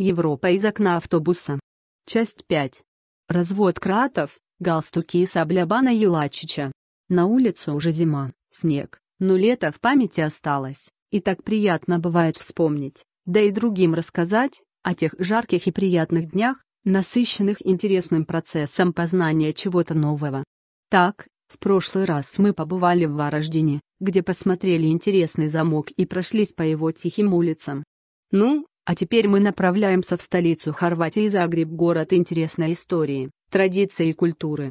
Европа из окна автобуса. Часть 5. Развод кратов, галстуки и сабля Бана Елачича. На улице уже зима, снег, но лето в памяти осталось, и так приятно бывает вспомнить, да и другим рассказать, о тех жарких и приятных днях, насыщенных интересным процессом познания чего-то нового. Так, в прошлый раз мы побывали в Ворождине, где посмотрели интересный замок и прошлись по его тихим улицам. Ну, а теперь мы направляемся в столицу Хорватии Загреб, город интересной истории, традиции и культуры.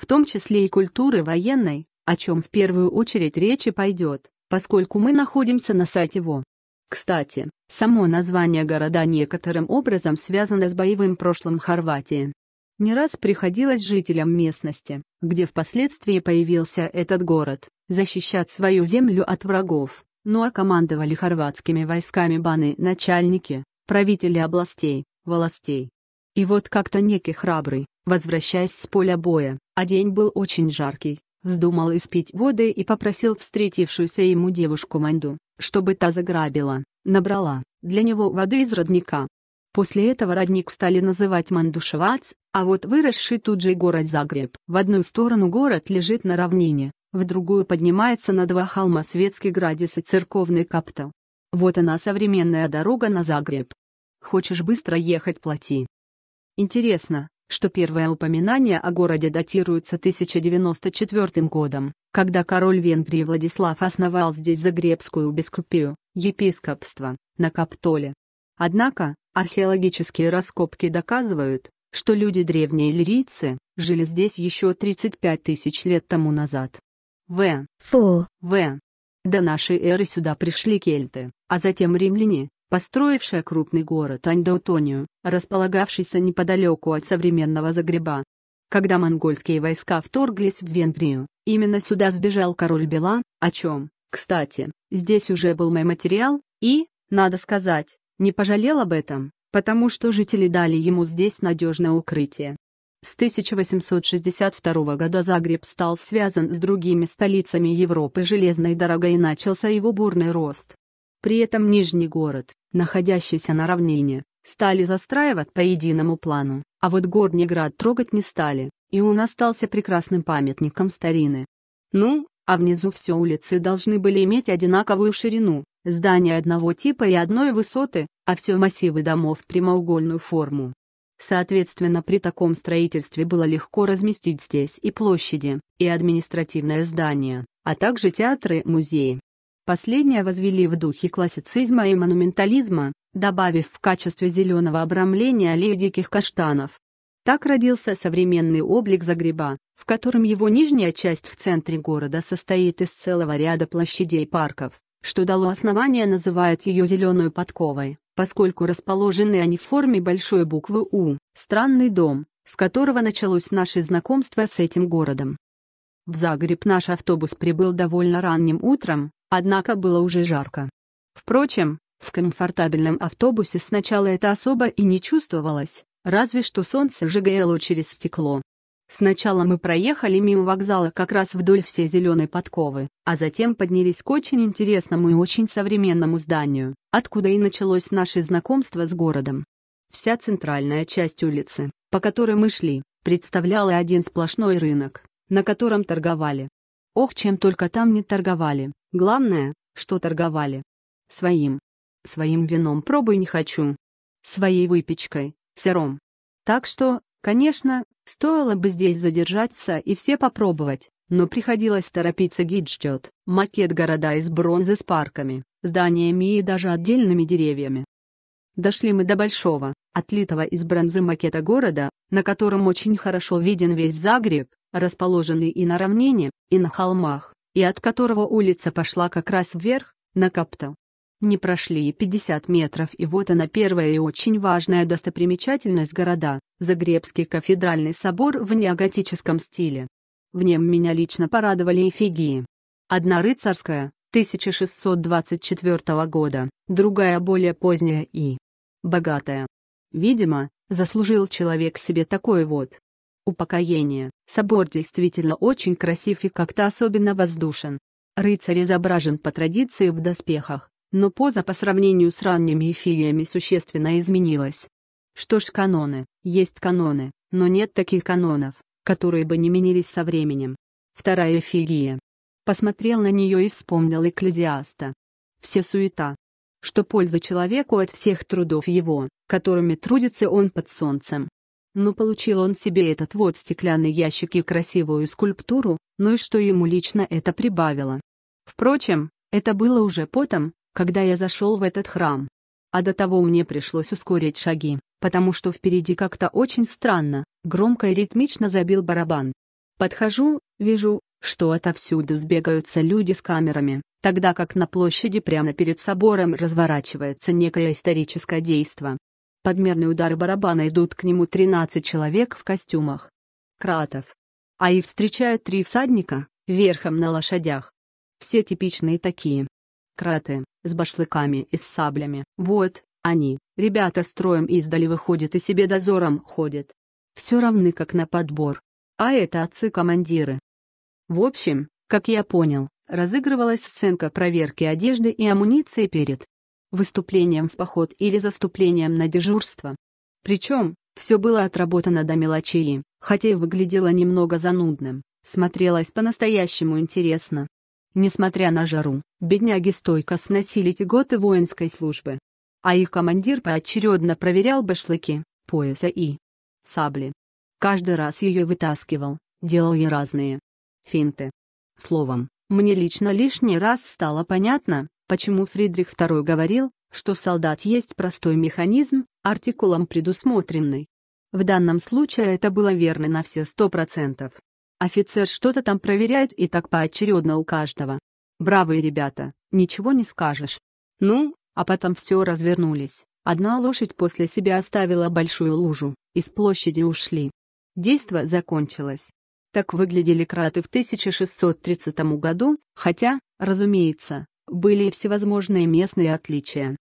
В том числе и культуры военной, о чем в первую очередь речи пойдет, поскольку мы находимся на сайте ВО. Кстати, само название города некоторым образом связано с боевым прошлым Хорватии. Не раз приходилось жителям местности, где впоследствии появился этот город, защищать свою землю от врагов ну а командовали хорватскими войсками баны начальники, правители областей, властей. И вот как-то некий храбрый, возвращаясь с поля боя, а день был очень жаркий, вздумал испить воды и попросил встретившуюся ему девушку Манду, чтобы та заграбила, набрала, для него воды из родника. После этого родник стали называть Мандушевац, а вот выросший тут же и город Загреб. В одну сторону город лежит на равнине, в другую поднимается на два холма Светский градец и Церковный каптал. Вот она современная дорога на Загреб. Хочешь быстро ехать – плати. Интересно, что первое упоминание о городе датируется 1094 годом, когда король Венгрии Владислав основал здесь Загребскую бискупию, епископство, на Каптоле. Однако, археологические раскопки доказывают, что люди древние лирийцы, жили здесь еще 35 тысяч лет тому назад. В. Фу. В. До нашей эры сюда пришли кельты, а затем римляне, построившие крупный город Андаутонию, располагавшийся неподалеку от современного Загреба. Когда монгольские войска вторглись в Венгрию, именно сюда сбежал король Бела, о чем, кстати, здесь уже был мой материал, и, надо сказать, не пожалел об этом, потому что жители дали ему здесь надежное укрытие. С 1862 года Загреб стал связан с другими столицами Европы железной дорогой и начался его бурный рост. При этом Нижний город, находящийся на равнине, стали застраивать по единому плану, а вот Горний град трогать не стали, и он остался прекрасным памятником старины. Ну, а внизу все улицы должны были иметь одинаковую ширину, здания одного типа и одной высоты, а все массивы домов прямоугольную форму. Соответственно, при таком строительстве было легко разместить здесь и площади, и административное здание, а также театры, музеи. Последнее возвели в духе классицизма и монументализма, добавив в качестве зеленого обрамления аллею диких каштанов. Так родился современный облик Загреба, в котором его нижняя часть в центре города состоит из целого ряда площадей и парков, что дало основание называют ее зеленой подковой» поскольку расположены они в форме большой буквы «У», странный дом, с которого началось наше знакомство с этим городом. В Загреб наш автобус прибыл довольно ранним утром, однако было уже жарко. Впрочем, в комфортабельном автобусе сначала это особо и не чувствовалось, разве что солнце сжигало через стекло. Сначала мы проехали мимо вокзала как раз вдоль всей зеленой подковы, а затем поднялись к очень интересному и очень современному зданию, откуда и началось наше знакомство с городом. Вся центральная часть улицы, по которой мы шли, представляла один сплошной рынок, на котором торговали. Ох, чем только там не торговали, главное, что торговали. Своим. Своим вином пробуй не хочу. Своей выпечкой, сыром. Так что, Конечно, стоило бы здесь задержаться и все попробовать, но приходилось торопиться гидштет, макет города из бронзы с парками, зданиями и даже отдельными деревьями. Дошли мы до большого, отлитого из бронзы макета города, на котором очень хорошо виден весь Загреб, расположенный и на равнине, и на холмах, и от которого улица пошла как раз вверх, на Капта. Не прошли и 50 метров, и вот она первая и очень важная достопримечательность города – Загребский кафедральный собор в неоготическом стиле. В нем меня лично порадовали эфигии. Одна рыцарская, 1624 года, другая более поздняя и богатая. Видимо, заслужил человек себе такой вот упокоение. Собор действительно очень красив и как-то особенно воздушен. Рыцарь изображен по традиции в доспехах, но поза по сравнению с ранними эфилиями существенно изменилась. Что ж, каноны, есть каноны, но нет таких канонов, которые бы не менялись со временем. Вторая эфигия. Посмотрел на нее и вспомнил экклезиаста. Все суета. Что польза человеку от всех трудов его, которыми трудится он под солнцем. Ну получил он себе этот вот стеклянный ящик и красивую скульптуру, ну и что ему лично это прибавило. Впрочем, это было уже потом, когда я зашел в этот храм. А до того мне пришлось ускорить шаги, потому что впереди как-то очень странно, громко и ритмично забил барабан. Подхожу, вижу, что отовсюду сбегаются люди с камерами, тогда как на площади прямо перед собором разворачивается некое историческое действо. Подмерные удары барабана идут к нему 13 человек в костюмах. Кратов. А их встречают три всадника, верхом на лошадях. Все типичные такие, Краты, с башлыками и с саблями. Вот, они, ребята строем издали выходят и себе дозором ходят. Все равны как на подбор. А это отцы-командиры. В общем, как я понял, разыгрывалась сценка проверки одежды и амуниции перед выступлением в поход или заступлением на дежурство. Причем, все было отработано до мелочей, хотя и выглядело немного занудным, смотрелось по-настоящему интересно. Несмотря на жару, бедняги стойко сносили тяготы воинской службы. А их командир поочередно проверял башлыки, пояса и сабли. Каждый раз ее вытаскивал, делал ей разные финты. Словом, мне лично лишний раз стало понятно, почему Фридрих II говорил, что солдат есть простой механизм, артикулом предусмотренный. В данном случае это было верно на все сто процентов. Офицер что-то там проверяет и так поочередно у каждого. Бравые ребята, ничего не скажешь. Ну, а потом все развернулись. Одна лошадь после себя оставила большую лужу, и с площади ушли. Действо закончилось. Так выглядели краты в 1630 году, хотя, разумеется, были и всевозможные местные отличия.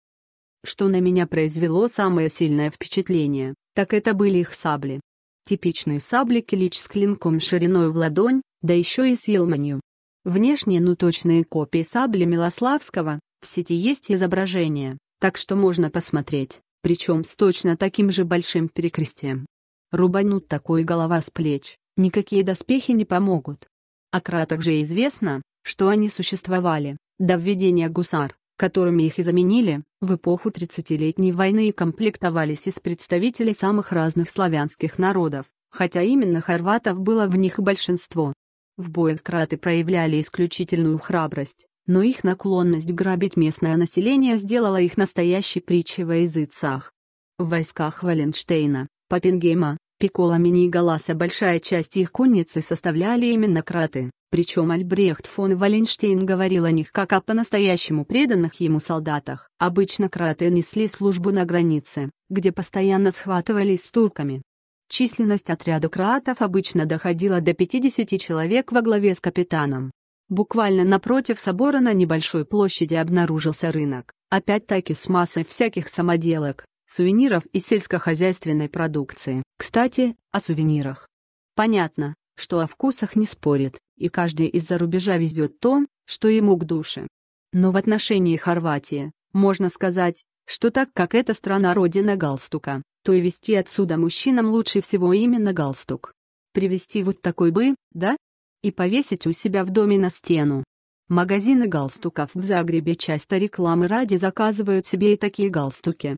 Что на меня произвело самое сильное впечатление, так это были их сабли типичные сабли килич с клинком шириной в ладонь, да еще и с елманью. Внешне ну точные копии сабли Милославского, в сети есть изображение, так что можно посмотреть, причем с точно таким же большим перекрестием. Рубанут такой голова с плеч, никакие доспехи не помогут. О а кратах же известно, что они существовали, до введения гусар которыми их и заменили, в эпоху 30-летней войны и комплектовались из представителей самых разных славянских народов, хотя именно хорватов было в них большинство. В боях краты проявляли исключительную храбрость, но их наклонность грабить местное население сделала их настоящей притчей во языцах. В войсках Валенштейна, Паппенгейма, Пиколами и Галаса большая часть их конницы составляли именно краты, причем Альбрехт фон Валенштейн говорил о них как о по-настоящему преданных ему солдатах. Обычно краты несли службу на границе, где постоянно схватывались с турками. Численность отряда кратов обычно доходила до 50 человек во главе с капитаном. Буквально напротив собора на небольшой площади обнаружился рынок, опять-таки с массой всяких самоделок, сувениров и сельскохозяйственной продукции. Кстати, о сувенирах. Понятно, что о вкусах не спорят, и каждый из-за рубежа везет то, что ему к душе. Но в отношении Хорватии, можно сказать, что так как эта страна родина галстука, то и вести отсюда мужчинам лучше всего именно галстук. Привезти вот такой бы, да? И повесить у себя в доме на стену. Магазины галстуков в Загребе часто рекламы ради заказывают себе и такие галстуки.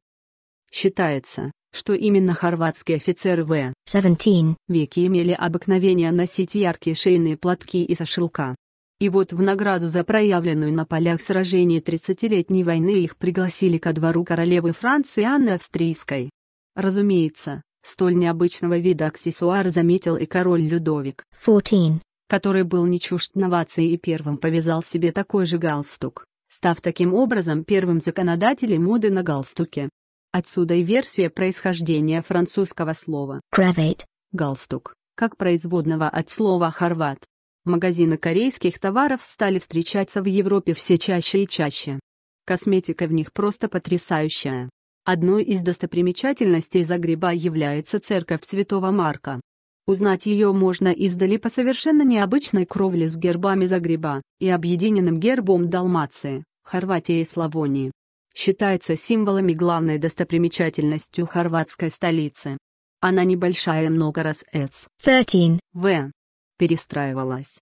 Считается, что именно хорватские офицеры в 17 веке имели обыкновение носить яркие шейные платки из шелка. И вот в награду за проявленную на полях сражений 30-летней войны их пригласили ко двору королевы Франции Анны Австрийской. Разумеется, столь необычного вида аксессуар заметил и король Людовик, 14. который был не чужд новации и первым повязал себе такой же галстук, став таким образом первым законодателем моды на галстуке. Отсюда и версия происхождения французского слова «кравейт» — галстук, как производного от слова «хорват». Магазины корейских товаров стали встречаться в Европе все чаще и чаще. Косметика в них просто потрясающая. Одной из достопримечательностей Загреба является церковь Святого Марка. Узнать ее можно издали по совершенно необычной кровле с гербами Загреба и объединенным гербом Далмации, Хорватии и Славонии считается символами главной достопримечательностью хорватской столицы. Она небольшая много раз С. 13. В. Перестраивалась.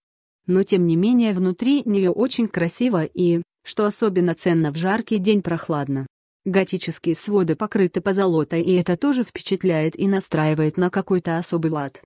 Но тем не менее внутри нее очень красиво и, что особенно ценно в жаркий день прохладно. Готические своды покрыты позолотой и это тоже впечатляет и настраивает на какой-то особый лад.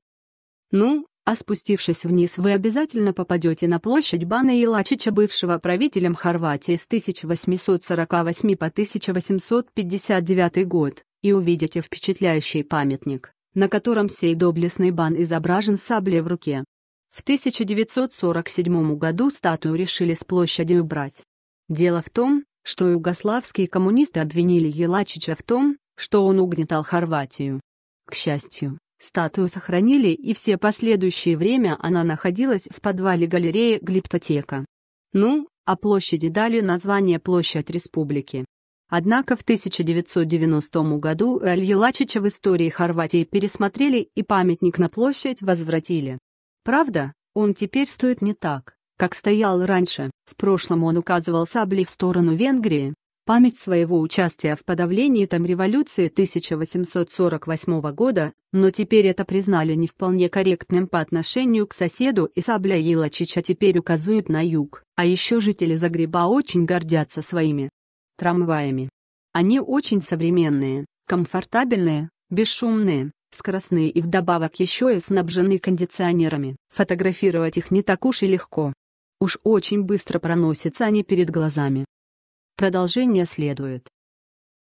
Ну, а спустившись вниз, вы обязательно попадете на площадь Бана Илачича, бывшего правителем Хорватии с 1848 по 1859 год, и увидите впечатляющий памятник, на котором сей доблестный бан изображен саблей в руке. В 1947 году статую решили с площади убрать. Дело в том, что югославские коммунисты обвинили Елачича в том, что он угнетал Хорватию. К счастью, Статую сохранили, и все последующее время она находилась в подвале галереи Глиптотека. Ну, а площади дали название «Площадь Республики». Однако в 1990 году Ралье Лачича в истории Хорватии пересмотрели и памятник на площадь возвратили. Правда, он теперь стоит не так, как стоял раньше. В прошлом он указывал сабли в сторону Венгрии, память своего участия в подавлении там революции 1848 года, но теперь это признали не вполне корректным по отношению к соседу и Сабля Илачича теперь указуют на юг, а еще жители Загреба очень гордятся своими трамваями. Они очень современные, комфортабельные, бесшумные, скоростные и вдобавок еще и снабжены кондиционерами. Фотографировать их не так уж и легко. Уж очень быстро проносятся они перед глазами. Продолжение следует.